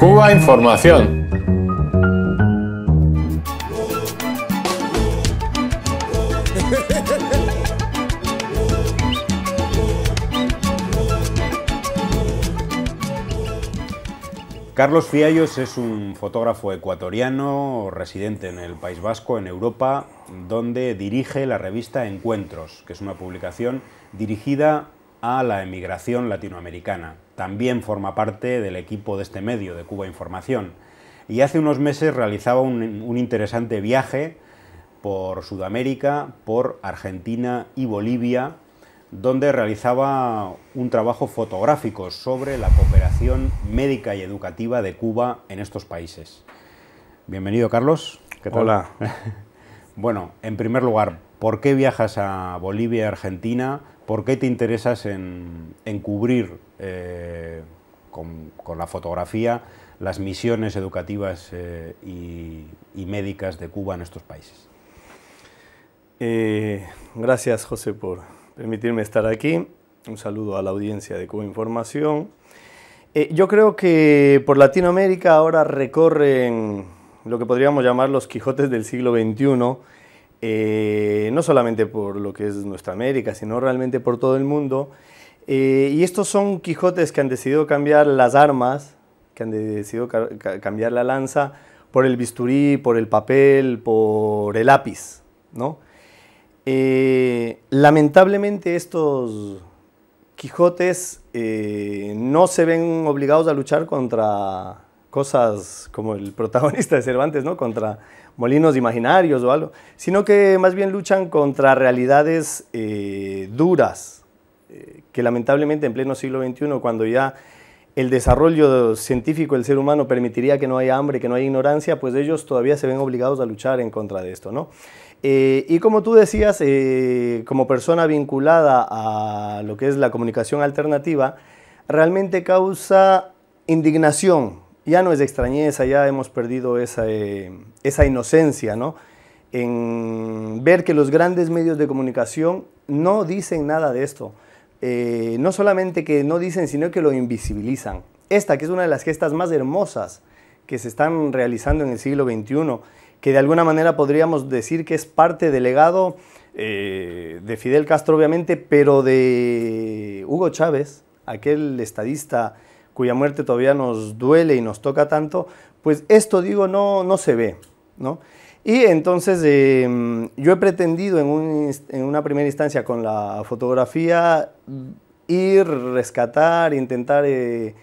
Cuba Información. Carlos Fiallos es un fotógrafo ecuatoriano residente en el País Vasco, en Europa, donde dirige la revista Encuentros, que es una publicación dirigida a la emigración latinoamericana también forma parte del equipo de este medio, de Cuba Información. Y hace unos meses realizaba un, interesante viaje por Sudamérica, por Argentina y Bolivia, donde realizaba un trabajo fotográfico sobre la cooperación médica y educativa de Cuba en estos países. Bienvenido, Carlos. ¿Qué tal? Hola. bueno, en primer lugar, ¿por qué viajas a Bolivia y Argentina? ¿Por qué te interesas en, cubrir eh, con, la fotografía las misiones educativas eh, y, médicas de Cuba en estos países? Eh, gracias, José, por permitirme estar aquí. Un saludo a la audiencia de Cuba Información. yo creo que por Latinoamérica ahora recorren lo que podríamos llamar los Quijotes del siglo XXI eh, no solamente por lo que es nuestra América, sino realmente por todo el mundo. Eh, y estos son Quijotes que han decidido cambiar las armas, que han decidido cambiar la lanza por el bisturí, por el papel, por el lápiz, ¿no? Eh, lamentablemente estos Quijotes no se ven obligados a luchar contra cosas como el protagonista de Cervantes, ¿no? Contra molinos imaginarios o algo, sino que más bien luchan contra realidades eh, duras, eh, que lamentablemente en pleno siglo XXI, cuando ya el desarrollo científico del ser humano permitiría que no haya hambre, que no haya ignorancia, pues ellos todavía se ven obligados a luchar en contra de esto, ¿no? Eh, y como tú decías, como persona vinculada a lo que es la comunicación alternativa, realmente causa indignación ya no es extrañeza, ya hemos perdido eh, esa, inocencia, ¿no? En ver que los grandes medios de comunicación no dicen nada de esto. Eh, no solamente que no dicen, sino que lo invisibilizan. Esta, que es una de las gestas más hermosas que se están realizando en el siglo XXI, que de alguna manera podríamos decir que es parte del legado eh, de Fidel Castro, obviamente, pero de Hugo Chávez, aquel estadista cuya muerte todavía nos duele y nos toca tanto, pues esto digo no, no se ve. ¿no? Y entonces em, yo he pretendido en, una primera instancia con la fotografía mm, ir, rescatar, intentar eh,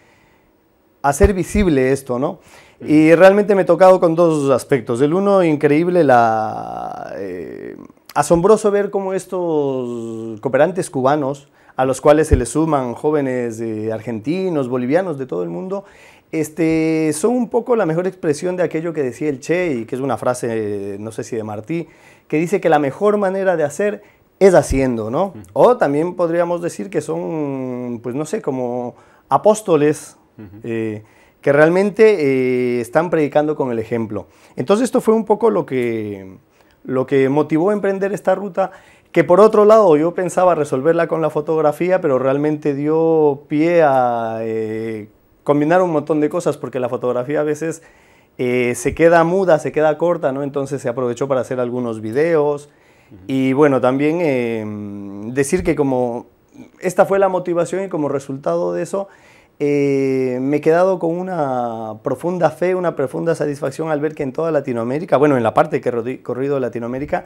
hacer visible esto, ¿no? Y realmente me he tocado con dos aspectos. El uno, increíble, la, eh, asombroso ver cómo estos cooperantes cubanos a los cuales se le suman jóvenes eh, argentinos, bolivianos, de todo el mundo, este, son un poco la mejor expresión de aquello que decía el Che, y que es una frase, no sé si de Martí, que dice que la mejor manera de hacer es haciendo, ¿no? O también podríamos decir que son, pues no sé, como apóstoles eh, que realmente eh, están predicando con el ejemplo. Entonces esto fue un poco lo que, lo que motivó a emprender esta ruta que por otro lado yo pensaba resolverla con la fotografía, pero realmente dio pie a eh, combinar un montón de cosas, porque la fotografía a veces eh, se queda muda, se queda corta, ¿no? Entonces se aprovechó para hacer algunos videos. Y bueno, también em, decir que como esta fue la motivación y como resultado de eso eh, me he quedado con una profunda fe, una profunda satisfacción al ver que en toda Latinoamérica, bueno, en la parte que he corrido Latinoamérica,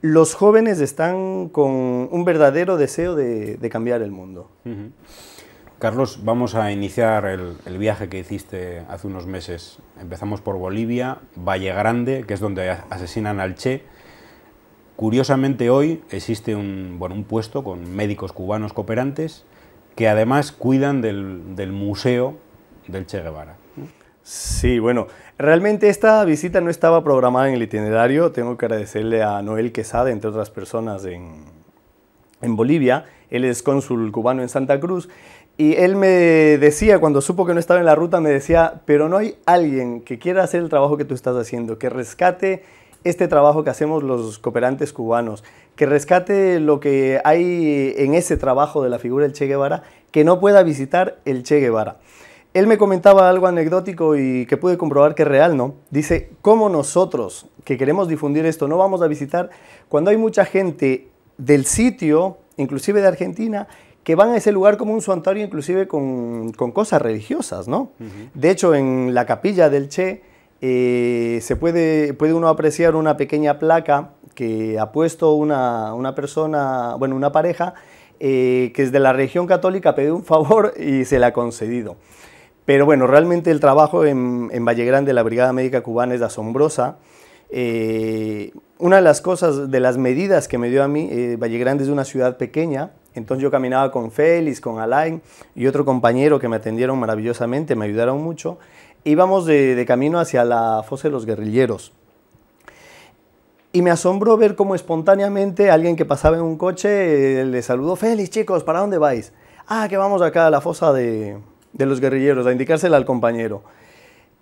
los jóvenes están con un verdadero deseo de, cambiar el mundo. Carlos, vamos a iniciar el, viaje que hiciste hace unos meses. Empezamos por Bolivia, Valle Grande, que es donde asesinan al Che. Curiosamente hoy existe un, bueno, un puesto con médicos cubanos cooperantes que además cuidan del, museo del Che Guevara. Sí, bueno, realmente esta visita no estaba programada en el itinerario. Tengo que agradecerle a Noel Quesada, entre otras personas, en, en Bolivia. Él es cónsul cubano en Santa Cruz. Y él me decía, cuando supo que no estaba en la ruta, me decía, pero no hay alguien que quiera hacer el trabajo que tú estás haciendo, que rescate este trabajo que hacemos los cooperantes cubanos, que rescate lo que hay en ese trabajo de la figura del Che Guevara, que no pueda visitar el Che Guevara. Él me comentaba algo anecdótico y que pude comprobar que es real, ¿no? Dice, ¿cómo nosotros que queremos difundir esto no vamos a visitar cuando hay mucha gente del sitio, inclusive de Argentina, que van a ese lugar como un santuario, inclusive con, cosas religiosas, ¿no? De hecho, en la capilla del Che, eh, se puede, uno apreciar una pequeña placa que ha puesto una, una persona, bueno, una pareja, eh, que es de la región católica, pidió un favor y se la ha concedido. Pero bueno, realmente el trabajo en, en Valle Grande, la Brigada Médica Cubana es asombrosa. Eh, una de las cosas, de las medidas que me dio a mí, Valle Grande es una ciudad pequeña, entonces yo caminaba con Félix, con Alain y otro compañero que me atendieron maravillosamente, me ayudaron mucho íbamos de, camino hacia la fosa de los guerrilleros. Y me asombró ver cómo espontáneamente alguien que pasaba en un coche eh, le saludó, Félix chicos, ¿para dónde vais? Ah, que vamos acá a la fosa de, de los guerrilleros, a indicársela al compañero.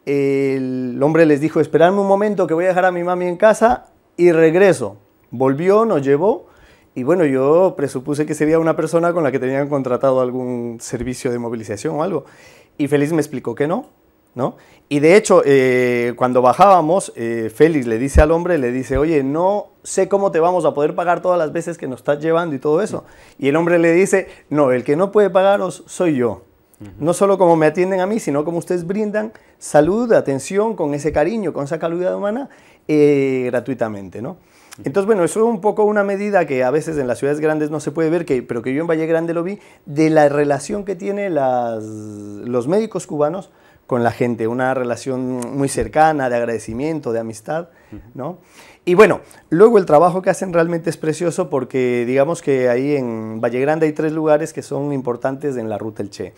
El hombre les dijo, esperadme un momento que voy a dejar a mi mami en casa y regreso. Volvió, nos llevó y bueno, yo presupuse que sería una persona con la que tenían contratado algún servicio de movilización o algo. Y Félix me explicó que no, y de hecho, eh, cuando bajábamos, eh, Félix le dice al hombre, le dice, oye, no sé cómo te vamos a poder pagar todas las veces que nos estás llevando y todo eso. Y el hombre le dice, no, el que no puede pagaros soy yo. No solo como me atienden a mí, sino como ustedes brindan salud, atención, con ese cariño, con esa calidad humana, eh, gratuitamente, ¿no? Entonces, bueno, eso es un poco una medida que a veces en las ciudades grandes no se puede ver, pero que yo en Valle Grande lo vi, de la relación que tienen los médicos cubanos con la gente, una relación muy cercana, de agradecimiento, de amistad, ¿no? Y bueno, luego el trabajo que hacen realmente es precioso porque digamos que ahí en Valle Grande hay tres lugares que son importantes en la ruta El Che.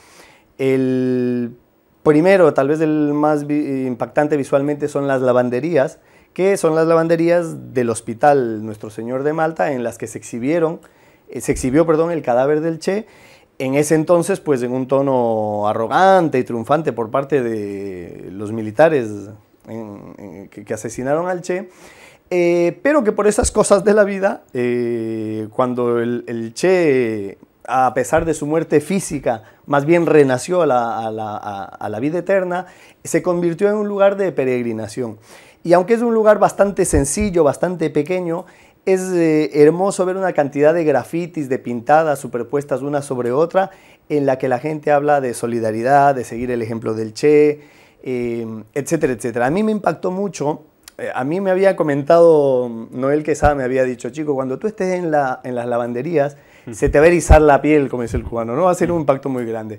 El primero, tal vez el más impactante visualmente, son las lavanderías, que son las lavanderías del hospital Nuestro Señor de Malta, en las que se exhibieron, eh, se exhibió, perdón, el cadáver del Che en ese entonces, pues en un tono arrogante y triunfante por parte de los militares que, asesinaron al Che, eh, pero que por esas cosas de la vida, eh, cuando el, Che, a pesar de su muerte física, más bien renació a la vida eterna, se convirtió en un lugar de peregrinación. Y aunque es un lugar bastante sencillo, bastante pequeño, es eh, hermoso ver una cantidad de grafitis, de pintadas superpuestas una sobre otra, en la que la gente habla de solidaridad, de seguir el ejemplo del Che, em, etcétera, etcétera. A mí me impactó mucho, eh, a mí me había comentado Noel Quesada, me había dicho, chico, cuando tú estés en, las lavanderías, mm. se te va a erizar la piel, como dice el cubano, ¿no? Va a ser mm. un impacto muy grande.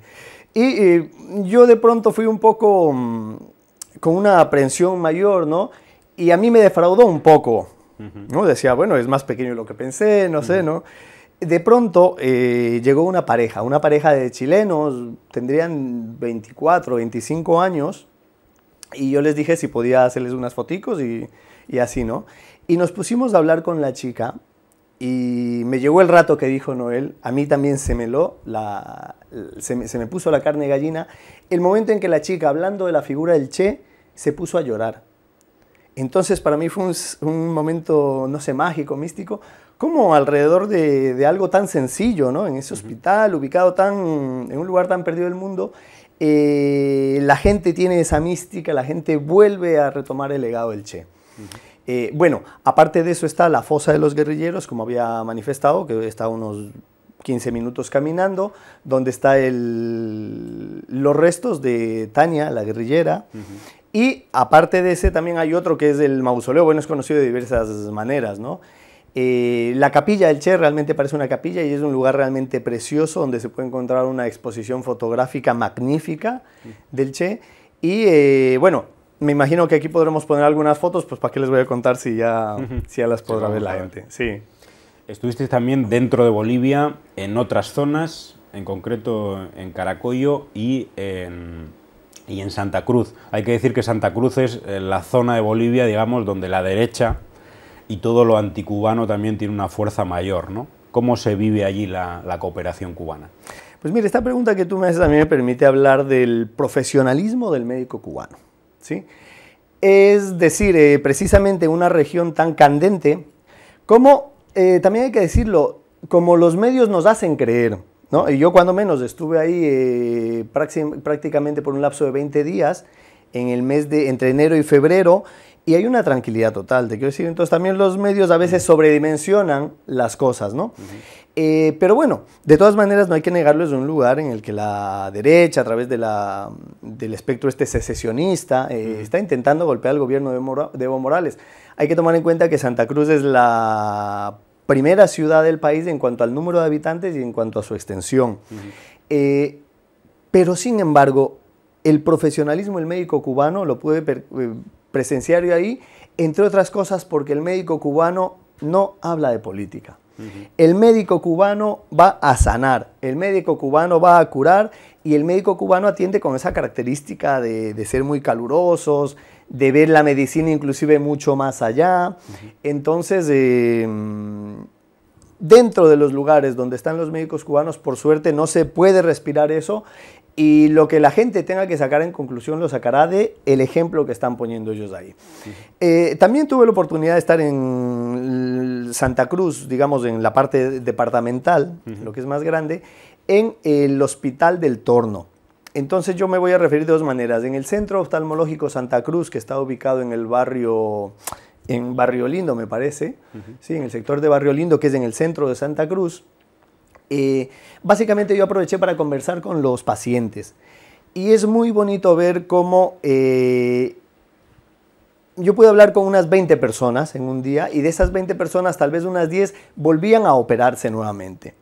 Y eh, yo de pronto fui un poco mm, con una aprensión mayor, ¿no? Y a mí me defraudó un poco ¿no? Decía, bueno, es más pequeño de lo que pensé, no sé, ¿no? De pronto eh, llegó una pareja, una pareja de chilenos, tendrían 24, 25 años, y yo les dije si podía hacerles unas foticos y, así, ¿no? Y nos pusimos a hablar con la chica, y me llegó el rato que dijo Noel, a mí también se me la, se me puso la carne gallina, el momento en que la chica, hablando de la figura del Che, se puso a llorar. Entonces para mí fue un, momento, no sé, mágico, místico, como alrededor de, algo tan sencillo, ¿no? En ese hospital, ubicado tan, en un lugar tan perdido del mundo, eh, la gente tiene esa mística, la gente vuelve a retomar el legado del Che. Eh, bueno, aparte de eso está la fosa de los guerrilleros, como había manifestado, que está unos 15 minutos caminando, donde están los restos de Tania, la guerrillera. Y aparte de ese también hay otro que es el mausoleo, bueno, es conocido de diversas maneras, ¿no? Eh, la capilla del Che realmente parece una capilla y es un lugar realmente precioso donde se puede encontrar una exposición fotográfica magnífica del Che. Y eh, bueno, me imagino que aquí podremos poner algunas fotos, pues para qué les voy a contar si ya, las podrá ver la gente. Sí. Estuviste también dentro de Bolivia, en otras zonas, en concreto en Caracollo y en y en Santa Cruz. Hay que decir que Santa Cruz es eh, la zona de Bolivia, digamos, donde la derecha y todo lo anticubano también tiene una fuerza mayor, ¿no? ¿Cómo se vive allí la, cooperación cubana? Pues mire, esta pregunta que tú me haces también me permite hablar del profesionalismo del médico cubano, ¿sí? Es decir, precisamente eh, precisamente una región tan candente como, eh, también hay que decirlo, como los medios nos hacen creer, y yo cuando menos estuve ahí eh, prácticamente por un lapso de 20 días en el mes de entre enero y febrero y hay una tranquilidad total, te quiero decir. Entonces también los medios a veces sobredimensionan las cosas, ¿no? Eh, pero bueno, de todas maneras no hay que negarlo, es un lugar en el que la derecha, a través de la, del espectro este secesionista, eh, está intentando golpear al gobierno de, de Evo Morales. Hay que tomar en cuenta que Santa Cruz es la primera ciudad del país en cuanto al número de habitantes y en cuanto a su extensión. Eh, pero sin embargo, el profesionalismo del médico cubano lo pude eh, presenciar yo ahí, entre otras cosas porque el médico cubano no habla de política. El médico cubano va a sanar, el médico cubano va a curar y el médico cubano atiende con esa característica de ser muy calurosos, de ver la medicina inclusive mucho más allá. Entonces, eh, dentro de los lugares donde están los médicos cubanos, por suerte no se puede respirar eso y lo que la gente tenga que sacar en conclusión lo sacará de el ejemplo que están poniendo ellos ahí. Eh, también tuve la oportunidad de estar en Santa Cruz, digamos en la parte departamental, lo que es más grande, en el Hospital del Torno. Entonces yo me voy a referir de dos maneras. En el Centro Oftalmológico Santa Cruz, que está ubicado en el barrio, en Barrio Lindo me parece, sí, en el sector de Barrio Lindo, que es en el centro de Santa Cruz, eh, básicamente yo aproveché para conversar con los pacientes. Y es muy bonito ver cómo eh, yo pude hablar con unas 20 personas en un día y de esas 20 personas tal vez unas 10 volvían a operarse nuevamente.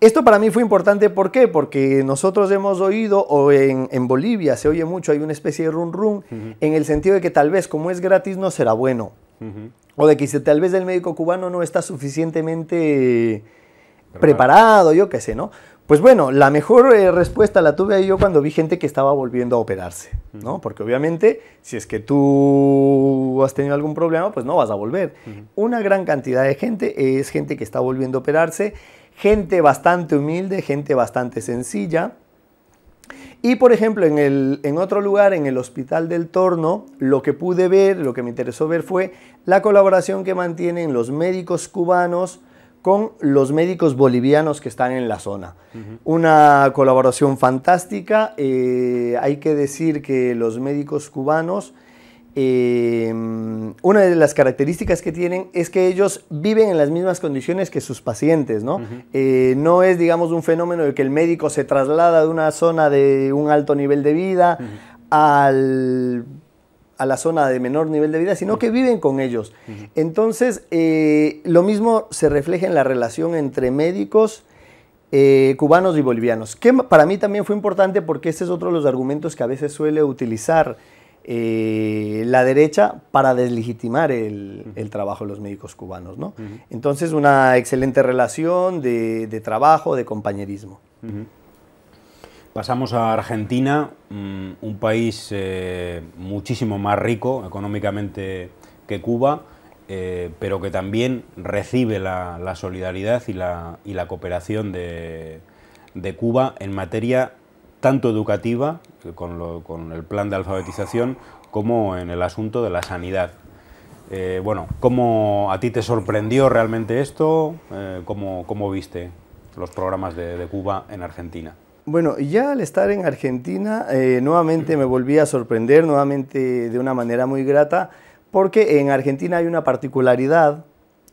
Esto para mí fue importante, ¿por qué? Porque nosotros hemos oído, o en, Bolivia se oye mucho, hay una especie de run run, en el sentido de que tal vez como es gratis no será bueno. O de que si tal vez el médico cubano no está suficientemente preparado, yo qué sé, ¿no? Pues bueno, la mejor eh, respuesta la tuve yo cuando vi gente que estaba volviendo a operarse, ¿no? Porque obviamente, si es que tú has tenido algún problema, pues no vas a volver. Una gran cantidad de gente es gente que está volviendo a operarse gente bastante humilde, gente bastante sencilla. Y por ejemplo, en, otro lugar, en el Hospital del Torno, lo que pude ver, lo que me interesó ver fue la colaboración que mantienen los médicos cubanos con los médicos bolivianos que están en la zona. Una colaboración fantástica. Eh, hay que decir que los médicos cubanos Em, una de las características que tienen es que ellos viven en las mismas condiciones que sus pacientes, ¿no? Eh, no es, digamos, un fenómeno de que el médico se traslada de una zona de un alto nivel de vida a la zona de menor nivel de vida, sino que viven con ellos. Entonces, eh, lo mismo se refleja en la relación entre médicos, eh, cubanos y bolivianos, que para mí también fue importante porque este es otro de los argumentos que a veces suele utilizar eh, la derecha para deslegitimar el, trabajo de los médicos cubanos. Entonces, una excelente relación de, trabajo, de compañerismo. Pasamos a Argentina, mm, un país eh, muchísimo más rico económicamente que Cuba, eh, pero que también recibe la, solidaridad y la, cooperación de, Cuba en materia tanto educativa, con, con, el plan de alfabetización, como en el asunto de la sanidad. Eh, bueno, ¿cómo a ti te sorprendió realmente esto? Eh, ¿cómo, viste los programas de, Cuba en Argentina? Bueno, ya al estar en Argentina, eh, nuevamente me volví a sorprender, nuevamente de una manera muy grata, porque en Argentina hay una particularidad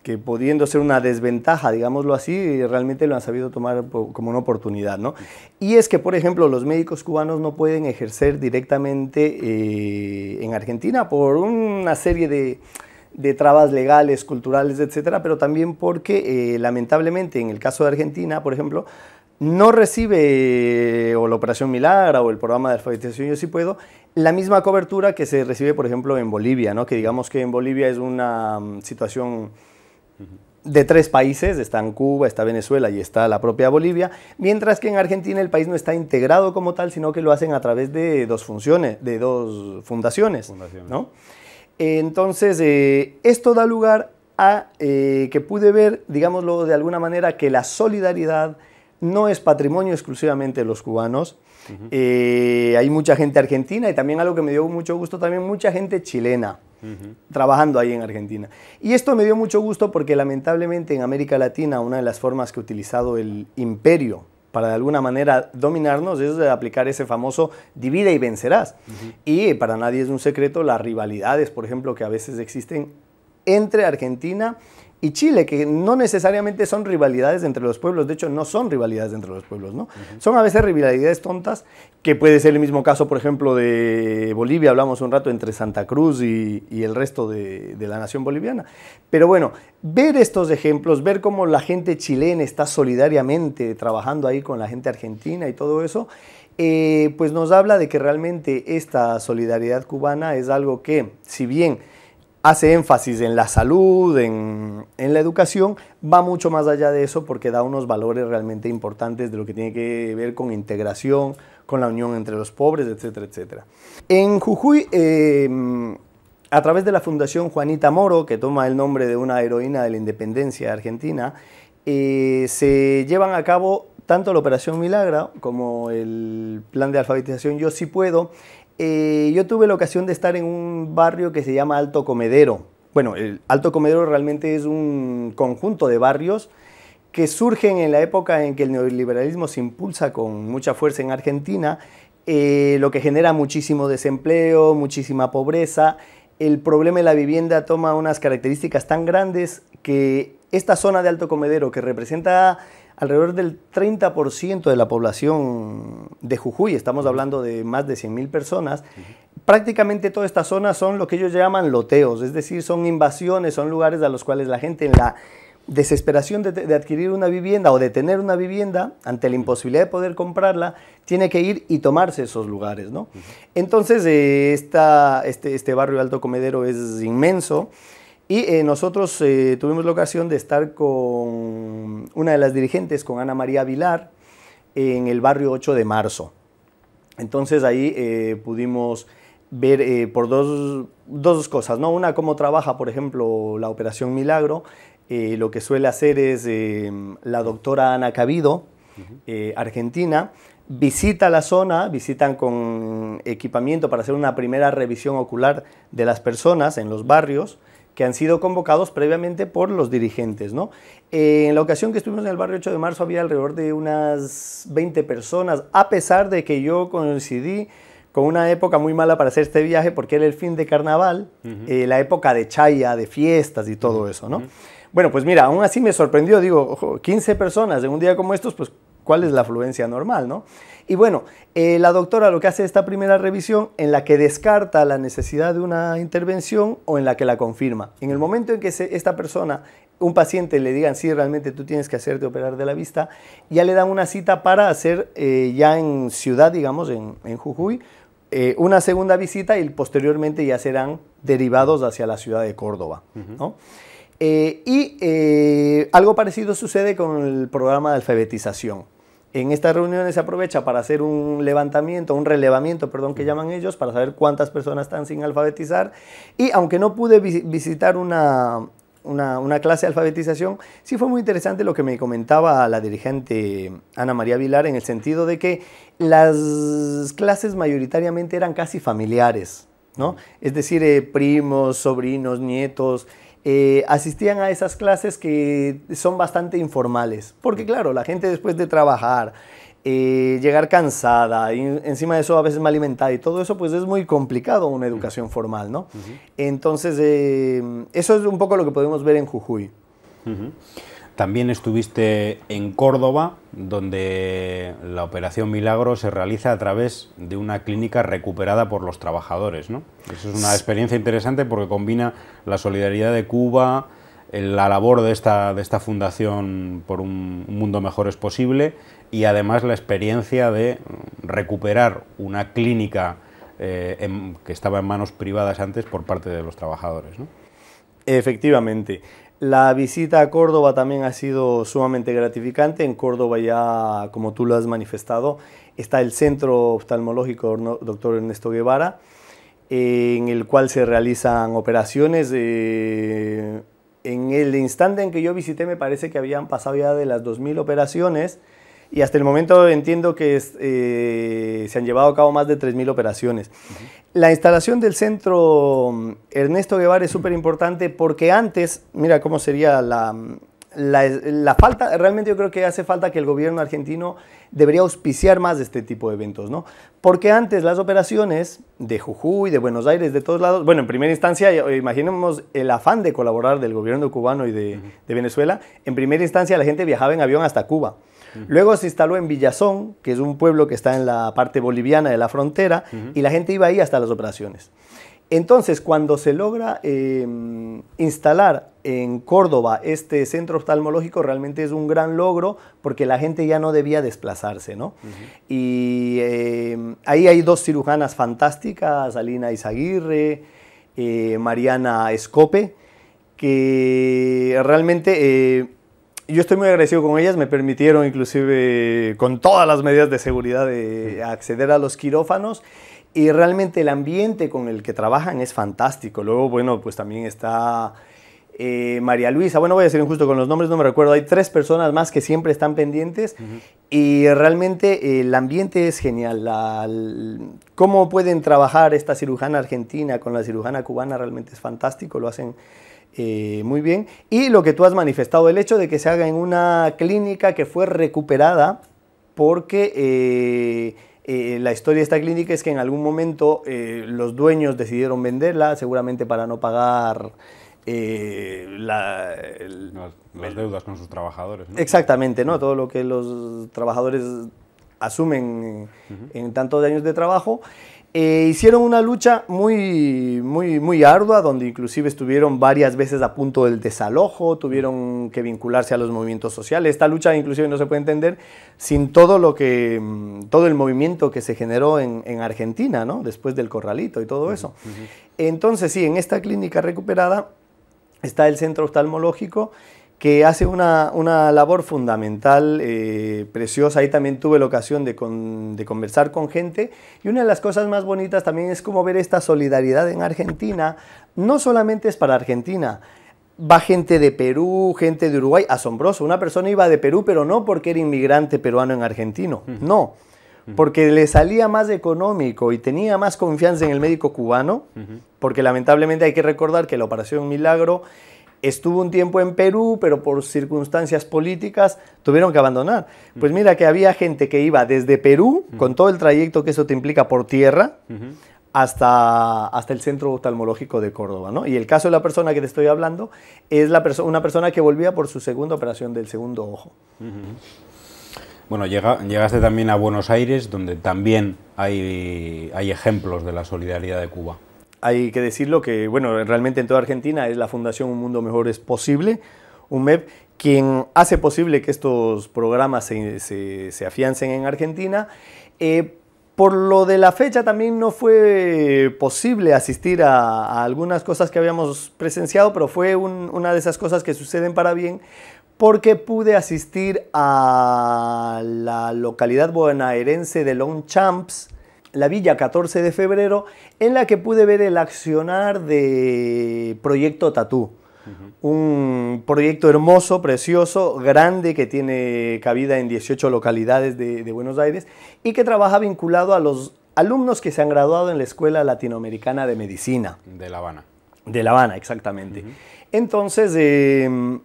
que pudiendo ser una desventaja, digámoslo así, realmente lo han sabido tomar como una oportunidad, ¿no? Y es que, por ejemplo, los médicos cubanos no pueden ejercer directamente eh, en Argentina por una serie de, trabas legales, culturales, etcétera, pero también porque, eh, lamentablemente, en el caso de Argentina, por ejemplo, no recibe o la Operación Milagra o el programa de alfabetización Yo sí puedo, la misma cobertura que se recibe, por ejemplo, en Bolivia, ¿no? Que digamos que en Bolivia es una mm, situación de tres países, están Cuba, está Venezuela y está la propia Bolivia, mientras que en Argentina el país no está integrado como tal, sino que lo hacen a través de dos funciones, de dos fundaciones. Entonces, eh, esto da lugar a eh, que pude ver, digámoslo de alguna manera, que la solidaridad no es patrimonio exclusivamente de los cubanos. Eh, hay mucha gente argentina y también algo que me dio mucho gusto, también mucha gente chilena trabajando ahí en Argentina. Y esto me dio mucho gusto porque lamentablemente en América Latina una de las formas que ha utilizado el imperio para de alguna manera dominarnos es de aplicar ese famoso divide y vencerás. Y para nadie es un secreto las rivalidades, por ejemplo, que a veces existen entre Argentina y y Chile, que no necesariamente son rivalidades entre los pueblos, de hecho no son rivalidades entre los pueblos, ¿no? Son a veces rivalidades tontas, que puede ser el mismo caso, por ejemplo, de Bolivia, hablamos un rato entre Santa Cruz y, el resto de, la nación boliviana. Pero bueno, ver estos ejemplos, ver cómo la gente chilena está solidariamente trabajando ahí con la gente argentina y todo eso, eh, pues nos habla de que realmente esta solidaridad cubana es algo que, si bien hace énfasis en la salud, en, la educación, va mucho más allá de eso porque da unos valores realmente importantes de lo que tiene que ver con integración, con la unión entre los pobres, etcétera, etcétera. En Jujuy, em, a través de la Fundación Juanita Moro, que toma el nombre de una heroína de la independencia argentina, eh, se llevan a cabo tanto la Operación Milagra como el plan de alfabetización Yo sí puedo, eh, yo tuve la ocasión de estar en un barrio que se llama Alto Comedero. Bueno, el Alto Comedero realmente es un conjunto de barrios que surgen en la época en que el neoliberalismo se impulsa con mucha fuerza en Argentina, eh, lo que genera muchísimo desempleo, muchísima pobreza. El problema de la vivienda toma unas características tan grandes que esta zona de Alto Comedero, que representa alrededor del 30% de la población de Jujuy, estamos hablando de más de 100.000 personas, prácticamente toda esta zona son lo que ellos llaman loteos, es decir, son invasiones, son lugares a los cuales la gente en la desesperación de, adquirir una vivienda o de tener una vivienda, ante la imposibilidad de poder comprarla, tiene que ir y tomarse esos lugares, ¿no? Entonces, eh, este, este barrio Alto Comedero es inmenso. Y eh, nosotros eh, tuvimos la ocasión de estar con una de las dirigentes, con Ana María Vilar, en el barrio 8 de marzo. Entonces ahí eh, pudimos ver por dos, cosas, Una, cómo trabaja, por ejemplo, la Operación Milagro. lo que suele hacer es la doctora Ana Cabido, argentina, visita la zona, visitan con equipamiento para hacer una primera revisión ocular de las personas en los barrios que han sido convocados previamente por los dirigentes. ¿no? en la ocasión que estuvimos en el barrio 8 de marzo había alrededor de unas 20 personas, a pesar de que yo coincidí con una época muy mala para hacer este viaje porque era el fin de carnaval, eh, la época de chaya, de fiestas y todo eso, ¿no? Bueno, pues mira, aún así me sorprendió, digo, ojo, 15 personas en un día como estos, pues cuál es la afluencia normal, ¿no? Y bueno, eh, la doctora lo que hace es esta primera revisión en la que descarta la necesidad de una intervención o en la que la confirma. En el momento en que esta persona, un paciente, le digan, sí, realmente tú tienes que hacerte operar de la vista, ya le dan una cita para hacer eh, ya en ciudad, digamos, en, Jujuy, eh, una segunda visita y posteriormente ya serán derivados hacia la ciudad de Córdoba, ¿no? y algo parecido sucede con el programa de alfabetización. En estas reuniones se aprovecha para hacer un levantamiento, un relevamiento, perdón, que llaman ellos, para saber cuántas personas están sin alfabetizar. Y aunque no pude visitar una, clase de alfabetización, sí fue muy interesante lo que me comentaba la dirigente Ana María Vilar en el sentido de que las clases mayoritariamente eran casi familiares, ¿no? Es decir, eh, primos, sobrinos, nietos, eh, asistían a esas clases que son bastante informales. Porque mm. claro, la gente después de trabajar, eh, llegar cansada, y encima de eso a veces mal alimentada y todo eso, pues es muy complicado una mm. educación formal, ¿no? Entonces, eh, eso es un poco lo que podemos ver en Jujuy. También estuviste en Córdoba, donde la operación Milagro se realiza a través de una clínica recuperada por los trabajadores. ¿no? Esa es una experiencia interesante porque combina la solidaridad de Cuba, la labor de esta, de esta fundación por un mundo mejor es posible y además la experiencia de recuperar una clínica eh, que estaba en manos privadas antes por parte de los trabajadores. Efectivamente. La visita a Córdoba también ha sido sumamente gratificante. En Córdoba ya, como tú lo has manifestado, está el Centro Oftalmológico Dr. Ernesto Guevara, eh, en el cual se realizan operaciones. Eh, en el instante en que yo visité me parece que habían pasado ya de las 2.000 operaciones y hasta el momento entiendo que eh, se han llevado a cabo más de 3.000 operaciones. La instalación del centro mm, Ernesto Guevara es súper importante porque antes, mira cómo sería mm, la, falta, realmente yo creo que hace falta que el gobierno argentino debería auspiciar más de este tipo de eventos, ¿no? Porque antes las operaciones de Jujuy, de Buenos Aires, de todos lados, bueno, en primera instancia, eh, imaginemos el afán de colaborar del gobierno cubano y de Venezuela, en primera instancia la gente viajaba en avión hasta Cuba. Luego se instaló en Villazón, que es un pueblo que está en la parte boliviana de la frontera, y la gente iba ahí hasta las operaciones. Entonces, cuando se logra em, instalar en Córdoba este centro oftalmológico, realmente es un gran logro porque la gente ya no debía desplazarse, Y em, ahí hay dos cirujanas fantásticas, Alina Izaguirre, eh, Mariana Escope, que realmente eh, yo estoy muy agradecido con ellas, me permitieron inclusive con todas las medidas de seguridad de eh, acceder a los quirófanos y realmente el ambiente con el que trabajan es fantástico. Luego, bueno, pues también está eh, María Luisa, bueno, voy a ser injusto con los nombres, no me recuerdo, hay tres personas más que siempre están pendientes y realmente eh, el ambiente es genial. cómo pueden trabajar esta cirujana argentina con la cirujana cubana realmente es fantástico, lo hacen eh, muy bien. Y lo que tú has manifestado, el hecho de que se haga en una clínica que fue recuperada porque... la historia de esta clínica es que en algún momento los dueños decidieron venderla, seguramente para no pagar eh, la, las, deudas con sus trabajadores. Exactamente, ¿no? todo lo que los trabajadores asumen eh, En tanto en años de trabajo. Eh, hicieron una lucha muy, muy, muy ardua, donde inclusive estuvieron varias veces a punto del desalojo, tuvieron que vincularse a los movimientos sociales. Esta lucha inclusive no se puede entender sin todo, lo que, mm, todo el movimiento que se generó en, Argentina, ¿no? después del corralito y todo eso. Entonces, sí, en esta clínica recuperada está el Centro Oftalmológico que hace una, labor fundamental, eh, preciosa. Ahí también tuve la ocasión de, de, conversar con gente. Y una de las cosas más bonitas también es como ver esta solidaridad en Argentina. No solamente es para Argentina. Va gente de Perú, gente de Uruguay, asombroso. Una persona iba de Perú, pero no porque era inmigrante peruano en argentino. No porque le salía más económico y tenía más confianza en el médico cubano, porque lamentablemente hay que recordar que la operación Milagro estuvo un tiempo en Perú, pero por circunstancias políticas tuvieron que abandonar. Pues mira que había gente que iba desde Perú, con todo el trayecto que eso te implica por tierra, hasta, hasta el centro oftalmológico de Córdoba. ¿no? Y el caso de la persona que te estoy hablando es la una persona que volvía por su segunda operación del segundo ojo. Bueno, llegaste también a Buenos Aires, donde también hay, hay ejemplos de la solidaridad de Cuba. Hay que decirlo que, bueno, realmente en toda Argentina es la Fundación Un Mundo Mejor es Posible, UMEP, quien hace posible que estos programas se, se, se afiancen en Argentina. Eh, por lo de la fecha también no fue posible asistir a, algunas cosas que habíamos presenciado, pero fue una de esas cosas que suceden para bien, porque pude asistir a la localidad bonaerense de Longchamps, la Villa 14 de Febrero, en la que pude ver el accionar de Proyecto Tatú. Un proyecto hermoso, precioso, grande, que tiene cabida en 18 localidades de, Buenos Aires y que trabaja vinculado a los alumnos que se han graduado en la Escuela Latinoamericana de Medicina. De La Habana. De La Habana, exactamente. Entonces, em,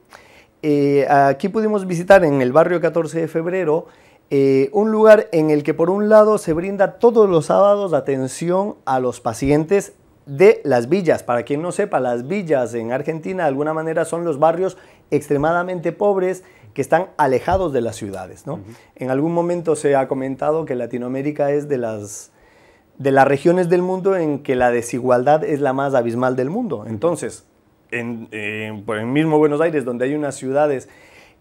eh, aquí pudimos visitar en el barrio 14 de febrero eh, un lugar en el que por un lado se brinda todos los sábados atención a los pacientes de las villas. Para quien no sepa, las villas en Argentina de alguna manera son los barrios extremadamente pobres que están alejados de las ciudades. En algún momento se ha comentado que Latinoamérica es de las, de las regiones del mundo en que la desigualdad es la más abismal del mundo. Entonces, en, por el mismo Buenos Aires, donde hay unas ciudades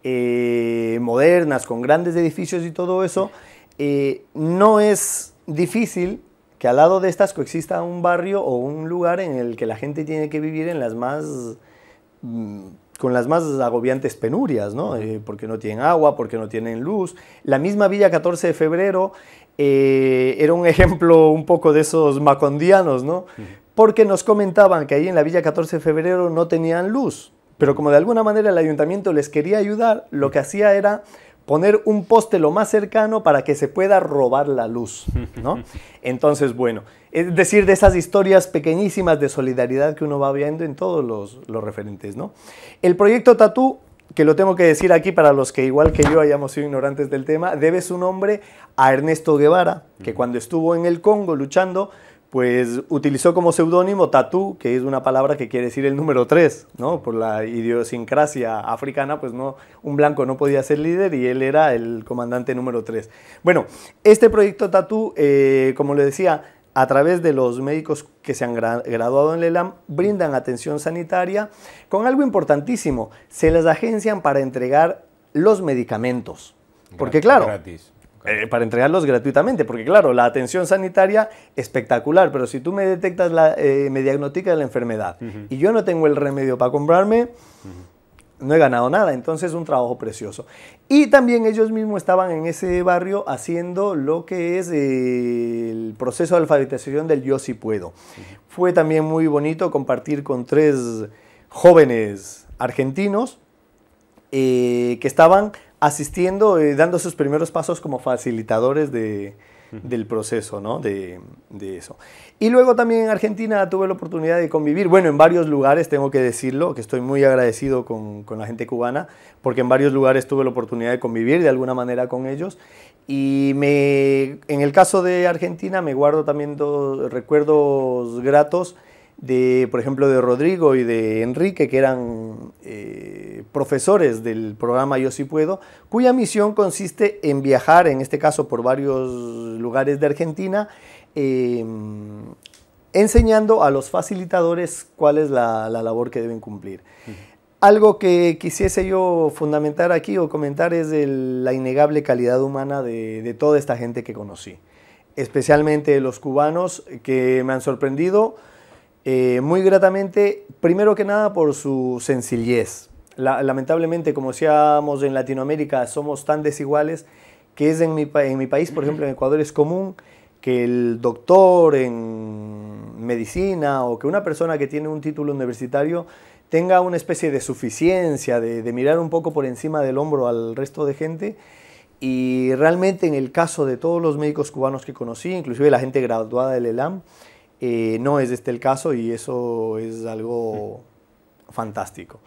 eh, modernas, con grandes edificios y todo eso, eh, no es difícil que al lado de estas coexista un barrio o un lugar en el que la gente tiene que vivir en las más mm, con las más agobiantes penurias, ¿no? Eh, porque no tienen agua, porque no tienen luz. La misma Villa 14 de Febrero era un ejemplo un poco de esos macondianos, ¿no? porque nos comentaban que ahí en la Villa 14 de Febrero no tenían luz. Pero como de alguna manera el ayuntamiento les quería ayudar, lo que hacía era poner un poste lo más cercano para que se pueda robar la luz, Entonces, bueno, es decir, de esas historias pequeñísimas de solidaridad que uno va viendo en todos los, referentes, ¿no? El proyecto Tatú, que lo tengo que decir aquí para los que igual que yo hayamos sido ignorantes del tema, debe su nombre a Ernesto Guevara, que cuando estuvo en el Congo luchando, pues utilizó como seudónimo tatú, que es una palabra que quiere decir el número 3, ¿no? Por la idiosincrasia africana, pues no, un blanco no podía ser líder y él era el comandante número 3. Bueno, este proyecto tatú, eh, como le decía, a través de los médicos que se han graduado en el LELAM, brindan atención sanitaria con algo importantísimo, se les agencian para entregar los medicamentos. Porque claro, eh, para entregarlos gratuitamente, porque claro, la atención sanitaria espectacular, pero si tú me detectas, la, eh, me diagnosticas la enfermedad y yo no tengo el remedio para comprarme, no he ganado nada, entonces es un trabajo precioso. Y también ellos mismos estaban en ese barrio haciendo lo que es eh, el proceso de alfabetización del yo Si puedo. Fue también muy bonito compartir con tres jóvenes argentinos que estaban asistiendo, eh, dando sus primeros pasos como facilitadores del proceso, ¿no? De, eso. Y luego también en Argentina tuve la oportunidad de convivir, bueno, en varios lugares, tengo que decirlo, que estoy muy agradecido con, la gente cubana, porque en varios lugares tuve la oportunidad de convivir de alguna manera con ellos. Y me, en el caso de Argentina me guardo también dos recuerdos gratos de, por ejemplo, de Rodrigo y de Enrique, que eran eh, profesores del programa Yo sí puedo, cuya misión consiste en viajar, en este caso por varios lugares de Argentina, em, enseñando a los facilitadores cuál es la, labor que deben cumplir. Algo que quisiese yo fundamentar aquí o comentar es la innegable calidad humana de, de toda esta gente que conocí, especialmente los cubanos que me han sorprendido eh, muy gratamente, primero que nada por su sencillez. lamentablemente, como decíamos en Latinoamérica, somos tan desiguales que es en mi, país, por ejemplo en Ecuador, es común que el doctor en medicina o que una persona que tiene un título universitario tenga una especie de suficiencia, de, de mirar un poco por encima del hombro al resto de gente. Y realmente en el caso de todos los médicos cubanos que conocí, inclusive la gente graduada del ELAM, eh, no es este el caso y eso es algo fantástico.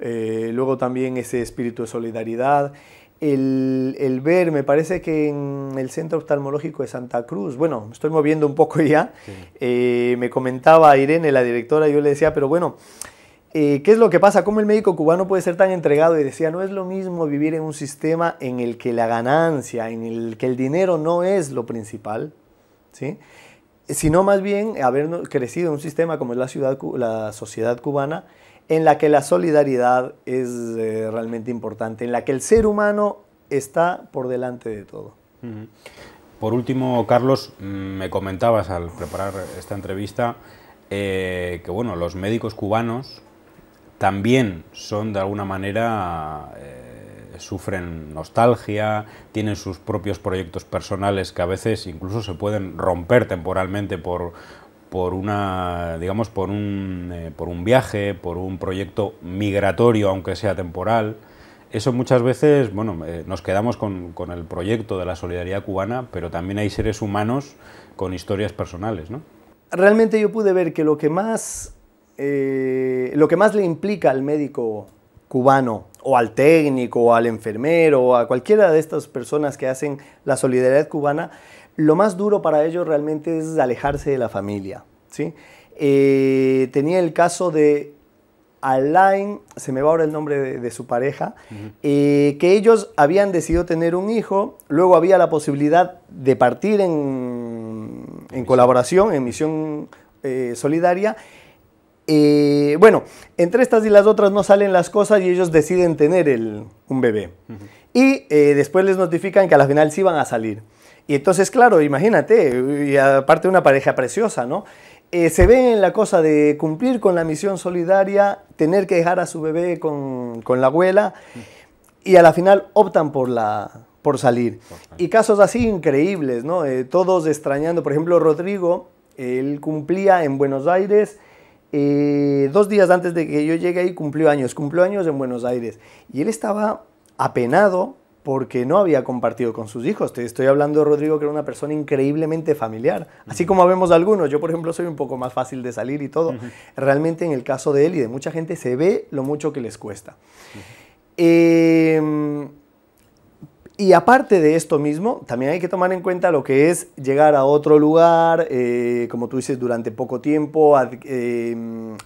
Eh, luego también ese espíritu de solidaridad. El, ver, me parece que en el Centro Oftalmológico de Santa Cruz, bueno, estoy moviendo un poco ya, eh, me comentaba Irene, la directora, yo le decía, pero bueno, ¿qué es lo que pasa? ¿Cómo el médico cubano puede ser tan entregado? Y decía, no es lo mismo vivir en un sistema en el que la ganancia, en el que el dinero no es lo principal, ¿sí? sino más bien haber crecido en un sistema como es la, ciudad, la sociedad cubana, en la que la solidaridad es eh, realmente importante, en la que el ser humano está por delante de todo. Por último, Carlos, mm, me comentabas al preparar esta entrevista eh, que bueno, los médicos cubanos también son de alguna manera eh, sufren nostalgia, tienen sus propios proyectos personales que a veces incluso se pueden romper temporalmente por, una digamos por un, eh, por un viaje, por un proyecto migratorio aunque sea temporal. Eso muchas veces, bueno, eh, nos quedamos con, el proyecto de la solidaridad cubana, pero también hay seres humanos con historias personales, ¿no? Realmente yo pude ver que lo que más, eh, lo que más le implica al médico cubano o al técnico, o al enfermero, o a cualquiera de estas personas que hacen la solidaridad cubana, lo más duro para ellos realmente es alejarse de la familia. ¿sí? Eh, tenía el caso de Alain, se me va ahora el nombre de, su pareja, eh, que ellos habían decidido tener un hijo, luego había la posibilidad de partir en, colaboración, en misión eh, solidaria, eh, bueno, entre estas y las otras no salen las cosas y ellos deciden tener un bebé. Y eh, después les notifican que a la final sí van a salir. Y entonces, claro, imagínate, y aparte una pareja preciosa, ¿no? Eh, se ve en la cosa de cumplir con la misión solidaria, tener que dejar a su bebé con, la abuela, y a la final optan por la, por salir. Y casos así increíbles, ¿no? Eh, todos extrañando, por ejemplo, Rodrigo, él cumplía en Buenos Aires eh, dos días antes de que yo llegue ahí cumplió años, cumplió años en Buenos Aires. Y él estaba apenado porque no había compartido con sus hijos. Te estoy hablando de Rodrigo, que era una persona increíblemente familiar. Así como vemos algunos, yo por ejemplo soy un poco más fácil de salir y todo. Realmente en el caso de él y de mucha gente se ve lo mucho que les cuesta. eh, y aparte de esto mismo, también hay que tomar en cuenta lo que es llegar a otro lugar, eh, como tú dices, durante poco tiempo, em,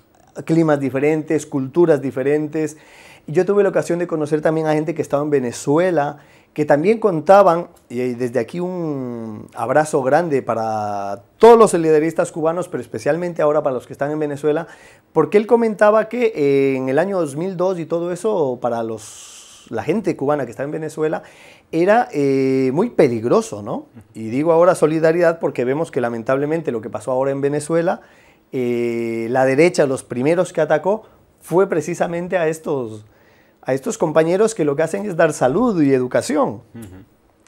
climas diferentes, culturas diferentes. Yo tuve la ocasión de conocer también a gente que estaba en Venezuela, que también contaban, y desde aquí un abrazo grande para todos los lideristas cubanos, pero especialmente ahora para los que están en Venezuela, porque él comentaba que eh, en el año 2002 y todo eso, para los, la gente cubana que está en Venezuela, era eh, muy peligroso, ¿no? Y digo ahora solidaridad porque vemos que lamentablemente lo que pasó ahora en Venezuela, eh, la derecha, los primeros que atacó, fue precisamente a estos, a estos compañeros que lo que hacen es dar salud y educación.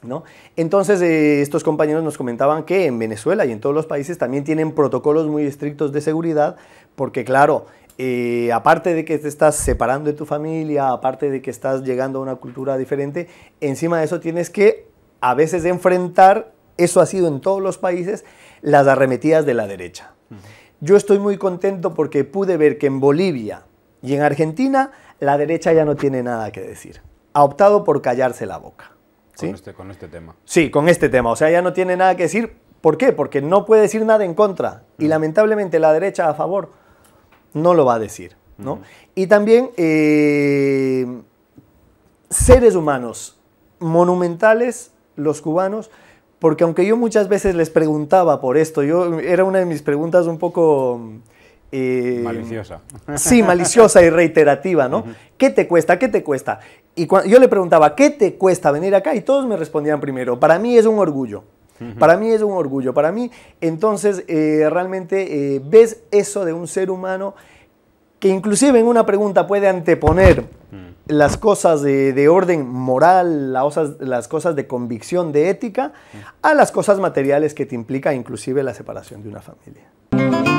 ¿No? Entonces, eh, estos compañeros nos comentaban que en Venezuela y en todos los países también tienen protocolos muy estrictos de seguridad, porque claro, eh, aparte de que te estás separando de tu familia, aparte de que estás llegando a una cultura diferente, encima de eso tienes que a veces enfrentar, eso ha sido en todos los países, las arremetidas de la derecha. Yo estoy muy contento porque pude ver que en Bolivia y en Argentina la derecha ya no tiene nada que decir. Ha optado por callarse la boca. Este, con, este, tema. Sí, con este tema. O sea, ya no tiene nada que decir. ¿Por qué? Porque no puede decir nada en contra. Y lamentablemente la derecha a favor no lo va a decir. ¿no? Y también eh, seres humanos monumentales, los cubanos, porque aunque yo muchas veces les preguntaba por esto, yo era una de mis preguntas un poco... Eh, maliciosa. Sí, maliciosa y reiterativa, ¿no? ¿Qué te cuesta? ¿Qué te cuesta? Y yo le preguntaba, ¿qué te cuesta venir acá? Y todos me respondían primero, para mí es un orgullo. Para mí es un orgullo, para mí entonces eh, realmente eh, ves eso de un ser humano que inclusive en una pregunta puede anteponer mm. las cosas de, orden moral, las cosas, de convicción, de ética, mm. a las cosas materiales que te implica inclusive la separación de una familia.